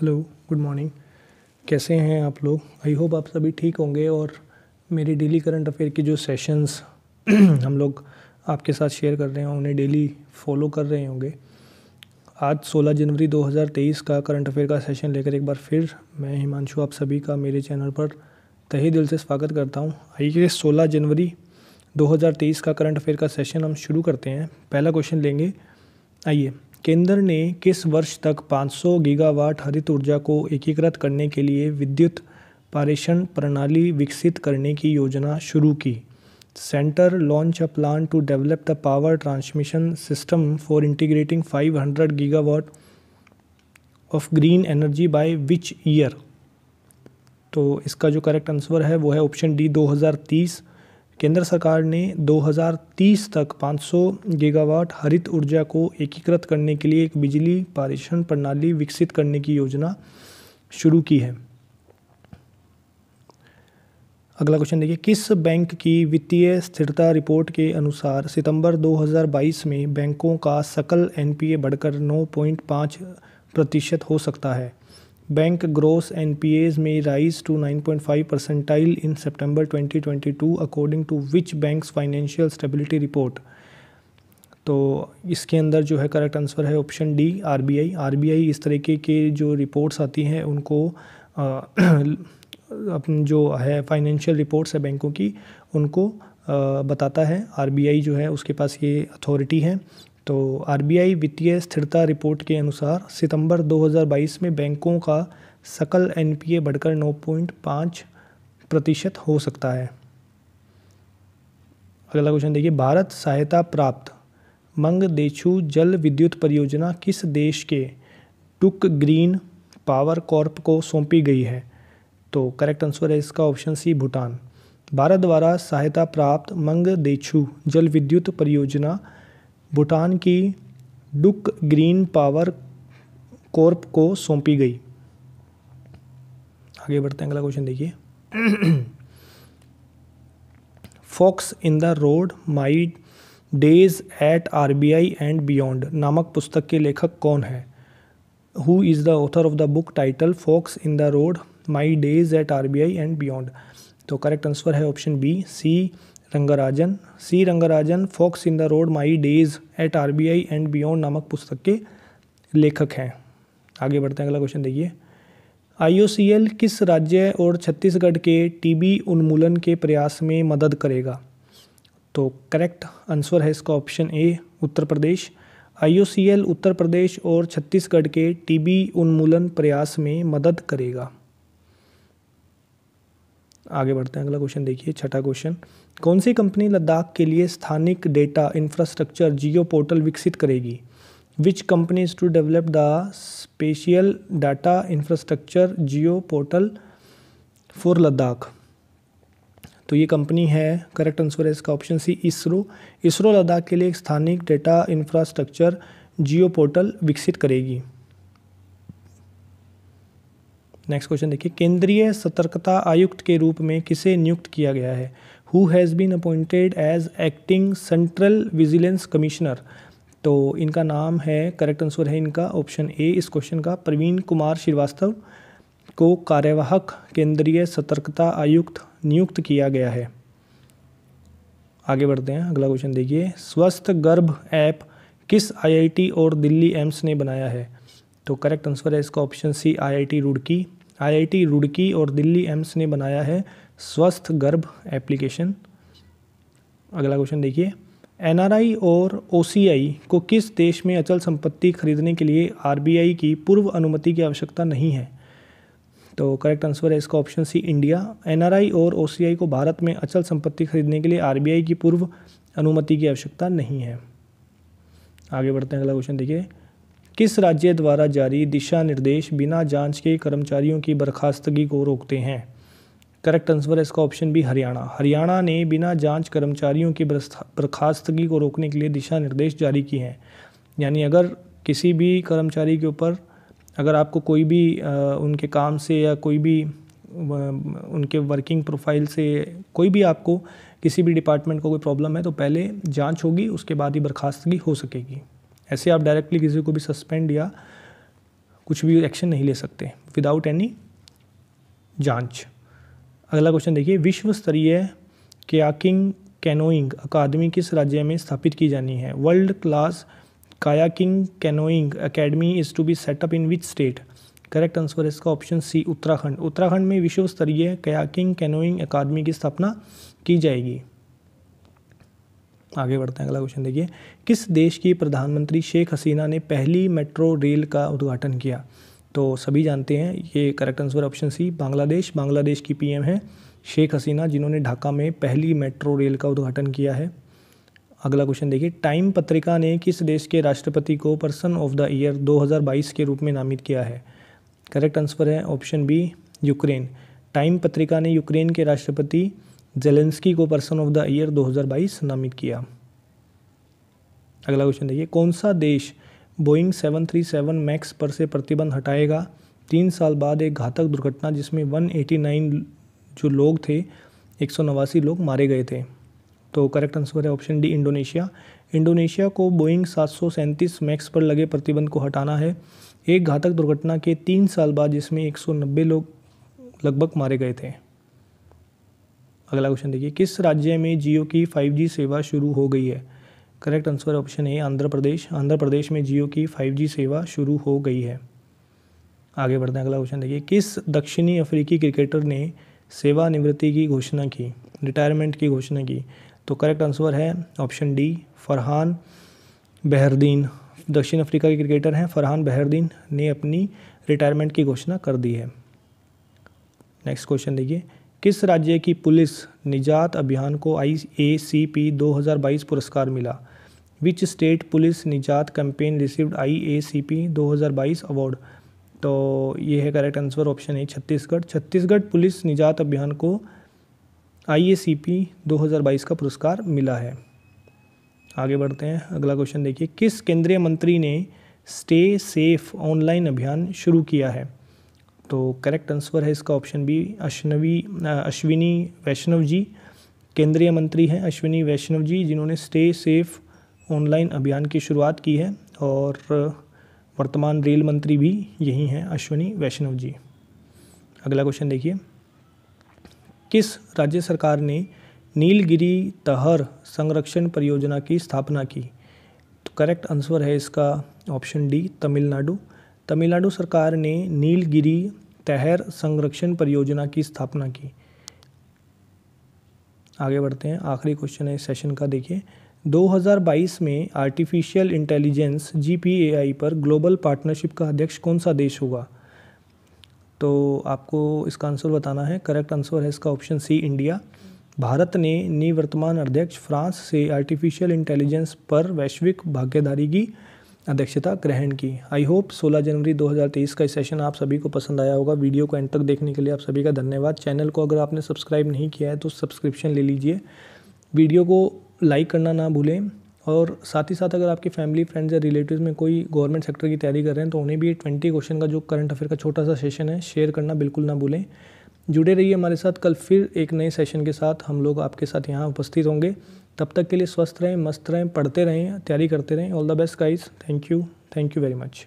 hello good morning कैसे हैं आप लोग आई होप आप सभी ठीक होंगे और मेरी डेली करंट अफेयर की जो सेशंस हम लोग आपके साथ शेयर कर रहे हैं उन्हें डेली फॉलो कर रहे होंगे आज 16 जनवरी 2023 का करंट अफेयर का सेशन लेकर एक बार फिर मैं हिमांशु आप सभी का मेरे चैनल पर तहे दिल से स्वागत करता हूँ आइए 16 जनवरी 2023 का करंट अफेयर का सेशन हम शुरू करते हैं पहला क्वेश्चन लेंगे आइए केंद्र ने किस वर्ष तक 500 गीगावाट हरित ऊर्जा को एकीकृत करने के लिए विद्युत पारेषण प्रणाली विकसित करने की योजना शुरू की centre launch a plan to develop the power transmission system for integrating 500 gigawatt of green energy by which year तो इसका जो करेक्ट आंसर है वो है ऑप्शन डी 2030 केंद्र सरकार ने 2030 तक 500 गीगावाट हरित ऊर्जा को एकीकृत करने के लिए एक बिजली पारेषण प्रणाली विकसित करने की योजना शुरू की है अगला क्वेश्चन देखिए किस बैंक की वित्तीय स्थिरता रिपोर्ट के अनुसार सितंबर 2022 में बैंकों का सकल एनपीए बढ़कर 9.5 प्रतिशत हो सकता है बैंक ग्रोस एज may rise to nine point five percentile in September twenty twenty two according to which bank's financial stability report तो इसके अंदर जो है करेक्ट आंसर है option D R R B I B I इस तरीके के जो रिपोर्ट्स आती हैं उनको अपन जो है फाइनेंशियल रिपोर्ट्स है बैंकों की उनको बताता है आर बी आई जो है उसके पास ये अथॉरिटी है तो आरबीआई वित्तीय स्थिरता रिपोर्ट के अनुसार सितंबर 2022 में बैंकों का सकल एनपीए बढ़कर 9.5 प्रतिशत हो सकता है अगला क्वेश्चन देखिए भारत सहायता प्राप्त मंग देशु जल विद्युत परियोजना किस देश के टुक ग्रीन पावर कॉर्प को सौंपी गई है तो करेक्ट आंसर है इसका ऑप्शन सी भूटान भारत द्वारा सहायता प्राप्त मंग देशु जल विद्युत परियोजना भूटान की डुक ग्रीन पावर कॉर्प को सौंपी गई आगे बढ़ते हैं अगला क्वेश्चन देखिए fox in the road my days at R B I and beyond नामक पुस्तक के लेखक कौन है who is the author of the book title fox in the road my days at R B I and beyond तो correct answer है option B C Rangarajan C Rangarajan fox in the road my days at RBI and beyond नामक पुस्तक के लेखक हैं आगे बढ़ते हैं अगला क्वेश्चन देखिए आईओसीएल किस राज्य और छत्तीसगढ़ के टीबी उन्मूलन के प्रयास में मदद करेगा तो करेक्ट आंसर है इसका option A Uttar Pradesh IOCL उत्तर प्रदेश और छत्तीसगढ़ के टीबी उन्मूलन प्रयास में मदद करेगा आगे बढ़ते हैं अगला क्वेश्चन देखिए छठा क्वेश्चन कौन सी कंपनी लद्दाख के लिए स्थानिक डेटा इंफ्रास्ट्रक्चर जियो पोर्टल विकसित करेगी which companies to develop the spatial data infrastructure geo portal for Ladakh तो ये कंपनी है करेक्ट आंसर है इसका ऑप्शन सी इसरो इसरो लद्दाख के लिए एक स्थानिक डेटा इंफ्रास्ट्रक्चर जियो पोर्टल विकसित करेगी नेक्स्ट क्वेश्चन देखिए केंद्रीय सतर्कता आयुक्त के रूप में किसे नियुक्त किया गया है who has been appointed as acting central vigilance commissioner तो इनका नाम है करेक्ट आंसर है इनका ऑप्शन ए इस क्वेश्चन का प्रवीण कुमार श्रीवास्तव को कार्यवाहक केंद्रीय सतर्कता आयुक्त नियुक्त किया गया है आगे बढ़ते हैं अगला क्वेश्चन देखिए स्वस्थ गर्भ ऐप किस आईआईटी और दिल्ली एम्स ने बनाया है तो करेक्ट आंसर है इसका option C IIT Roorkee IIT Roorkee और दिल्ली एम्स ने बनाया है स्वस्थ गर्भ एप्लीकेशन अगला क्वेश्चन देखिए एनआरआई और ओसीआई को किस देश में अचल संपत्ति खरीदने के लिए आरबीआई की पूर्व अनुमति की आवश्यकता नहीं है तो करेक्ट आंसर है इसका ऑप्शन सी इंडिया एनआरआई और ओसीआई को भारत में अचल संपत्ति खरीदने के लिए आरबीआई की पूर्व अनुमति की आवश्यकता नहीं है आगे बढ़ते हैं अगला क्वेश्चन देखिए किस राज्य द्वारा जारी दिशा निर्देश बिना जांच के कर्मचारियों की बर्खास्तगी को रोकते हैं करेक्ट आंसर है इसका ऑप्शन भी हरियाणा हरियाणा ने बिना जांच कर्मचारियों की बर्खास्तगी को रोकने के लिए दिशा निर्देश जारी किए हैं यानी अगर किसी भी कर्मचारी के ऊपर अगर आपको कोई भी आ, उनके काम से या कोई भी उनके वर्किंग प्रोफाइल से कोई भी आपको किसी भी डिपार्टमेंट को कोई प्रॉब्लम है तो पहले जांच होगी उसके बाद ही बर्खास्तगी हो सकेगी ऐसे आप डायरेक्टली किसी को भी सस्पेंड या कुछ भी एक्शन नहीं ले सकते विदाउट एनी जांच अगला क्वेश्चन देखिए विश्व स्तरीय कयाकिंग कैनोइंग अकादमी किस राज्य में स्थापित की जानी है world class kayaking canoeing academy is to be set up in which state correct answer है इसका ऑप्शन सी उत्तराखंड उत्तराखंड में विश्व स्तरीय कयाकिंग कैनोइंग अकादमी की स्थापना की जाएगी आगे बढ़ते हैं अगला क्वेश्चन देखिए किस देश की प्रधानमंत्री शेख हसीना ने पहली मेट्रो रेल का उद्घाटन किया तो सभी जानते हैं ये correct answer option C Bangladesh Bangladesh की पीएम है शेख हसीना जिन्होंने ढाका में पहली मेट्रो रेल का उद्घाटन किया है अगला क्वेश्चन देखिए टाइम पत्रिका ने किस देश के राष्ट्रपति को पर्सन ऑफ द ईयर 2022 के रूप में नामित किया है करेक्ट आंसर है ऑप्शन बी यूक्रेन टाइम पत्रिका ने यूक्रेन के राष्ट्रपति जेलेंस्की को पर्सन ऑफ द ईयर 2022 नामित किया अगला क्वेश्चन देखिए कौन सा देश बोइंग 737 मैक्स पर से प्रतिबंध हटाएगा तीन साल बाद एक घातक दुर्घटना जिसमें 189 जो लोग थे एक लोग मारे गए थे तो करेक्ट आंसर है ऑप्शन डी इंडोनेशिया इंडोनेशिया को बोइंग सात मैक्स पर लगे प्रतिबंध को हटाना है एक घातक दुर्घटना के तीन साल बाद जिसमें 190 लोग लगभग मारे गए थे अगला क्वेश्चन देखिए किस राज्य में जियो की जी सेवा शुरू हो गई है correct answer option A Andhra Pradesh Andhra Pradesh में जियो की जी सेवा शुरू हो गई है आगे बढ़ते हैं अगला क्वेश्चन देखिए किस दक्षिणी अफ्रीकी क्रिकेटर ने सेवानिवृत्ति की घोषणा की रिटायरमेंट की घोषणा की तो करेक्ट आंसर है ऑप्शन डी फरहान बहरदीन दक्षिण अफ्रीका के क्रिकेटर हैं फरहान बहरदीन ने अपनी रिटायरमेंट की घोषणा कर दी है नेक्स्ट क्वेश्चन देखिए किस राज्य की पुलिस निजात अभियान को आई ए सी पी दो हज़ार बाईस पुरस्कार मिला which state police Nijaat campaign received I A C P दो हज़ार बाईस अवार्ड तो ये है correct answer option A Chhattisgarh Chhattisgarh police Nijaat अभियान को आई ए सी पी दो हज़ार बाईस का पुरस्कार मिला है आगे बढ़ते हैं अगला क्वेश्चन देखिए किस केंद्रीय मंत्री ने स्टे सेफ ऑनलाइन अभियान शुरू किया है तो करेक्ट आंसर है इसका ऑप्शन बी अश्नवी अश्विनी वैष्णव जी केंद्रीय मंत्री हैं अश्विनी वैष्णव जी जिन्होंने स्टे सेफ ऑनलाइन अभियान की शुरुआत की है और वर्तमान रेल मंत्री भी यही हैं अश्विनी वैष्णव जी अगला क्वेश्चन देखिए किस राज्य सरकार ने नीलगिरी तहर संरक्षण परियोजना की स्थापना की तो करेक्ट आंसर है इसका ऑप्शन डी तमिलनाडु तमिलनाडु सरकार ने नीलगिरी तहर संरक्षण परियोजना की स्थापना की आगे बढ़ते हैं आखिरी क्वेश्चन है सेशन का देखिए 2022 में आर्टिफिशियल इंटेलिजेंस जी पर ग्लोबल पार्टनरशिप का अध्यक्ष कौन सा देश होगा तो आपको इसका आंसर बताना है करेक्ट आंसर है इसका ऑप्शन सी इंडिया भारत ने निवर्तमान अध्यक्ष फ्रांस से आर्टिफिशियल इंटेलिजेंस पर वैश्विक भागीदारी की अध्यक्षता ग्रहण की आई होप 16 जनवरी 2023 का सेशन आप सभी को पसंद आया होगा वीडियो को एंड तक देखने के लिए आप सभी का धन्यवाद चैनल को अगर आपने सब्सक्राइब नहीं किया है तो सब्सक्रिप्शन ले लीजिए वीडियो को लाइक करना ना भूलें और साथ ही साथ अगर आपकी फैमिली फ्रेंड्स या रिलेटिव में कोई गवर्नमेंट सेक्टर की तैयारी कर रहे हैं तो उन्हें भी ट्वेंटी क्वेश्चन का जो करंट अफेयर का छोटा सा सेशन है शेयर करना बिल्कुल ना भूलें जुड़े रहिए हमारे साथ कल फिर एक नए सेशन के साथ हम लोग आपके साथ यहाँ उपस्थित होंगे तब तक के लिए स्वस्थ रहें मस्त रहें पढ़ते रहें तैयारी करते रहें all the best guys thank you thank you very much